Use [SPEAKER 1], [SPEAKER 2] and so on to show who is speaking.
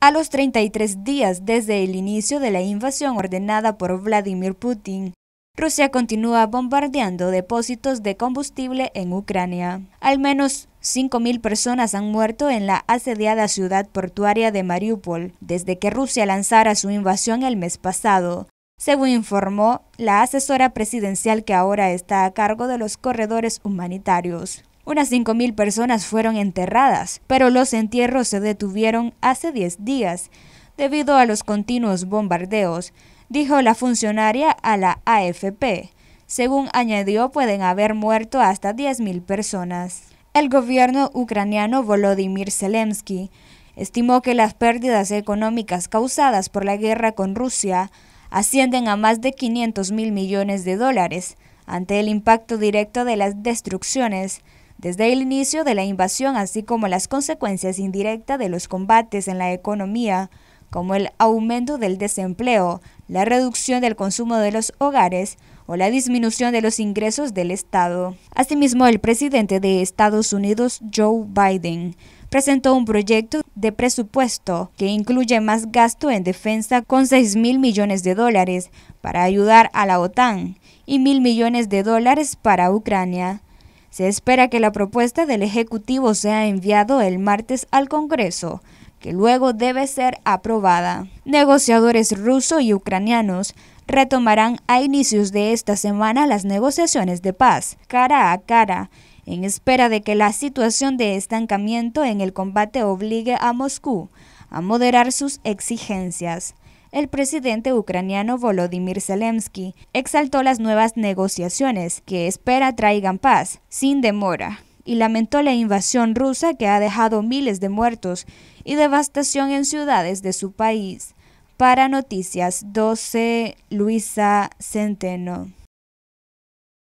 [SPEAKER 1] A los 33 días desde el inicio de la invasión ordenada por Vladimir Putin, Rusia continúa bombardeando depósitos de combustible en Ucrania. Al menos 5.000 personas han muerto en la asediada ciudad portuaria de Mariupol desde que Rusia lanzara su invasión el mes pasado, según informó la asesora presidencial que ahora está a cargo de los corredores humanitarios unas 5.000 personas fueron enterradas, pero los entierros se detuvieron hace 10 días debido a los continuos bombardeos, dijo la funcionaria a la AFP. Según añadió, pueden haber muerto hasta 10.000 personas. El gobierno ucraniano Volodymyr Zelensky estimó que las pérdidas económicas causadas por la guerra con Rusia ascienden a más de 500 mil millones de dólares ante el impacto directo de las destrucciones desde el inicio de la invasión, así como las consecuencias indirectas de los combates en la economía, como el aumento del desempleo, la reducción del consumo de los hogares o la disminución de los ingresos del Estado. Asimismo, el presidente de Estados Unidos, Joe Biden, presentó un proyecto de presupuesto que incluye más gasto en defensa con seis mil millones de dólares para ayudar a la OTAN y mil millones de dólares para Ucrania. Se espera que la propuesta del Ejecutivo sea enviado el martes al Congreso, que luego debe ser aprobada. Negociadores rusos y ucranianos retomarán a inicios de esta semana las negociaciones de paz, cara a cara, en espera de que la situación de estancamiento en el combate obligue a Moscú a moderar sus exigencias el presidente ucraniano Volodymyr Zelensky exaltó las nuevas negociaciones que espera traigan paz, sin demora, y lamentó la invasión rusa que ha dejado miles de muertos y devastación en ciudades de su país. Para Noticias 12, Luisa Centeno.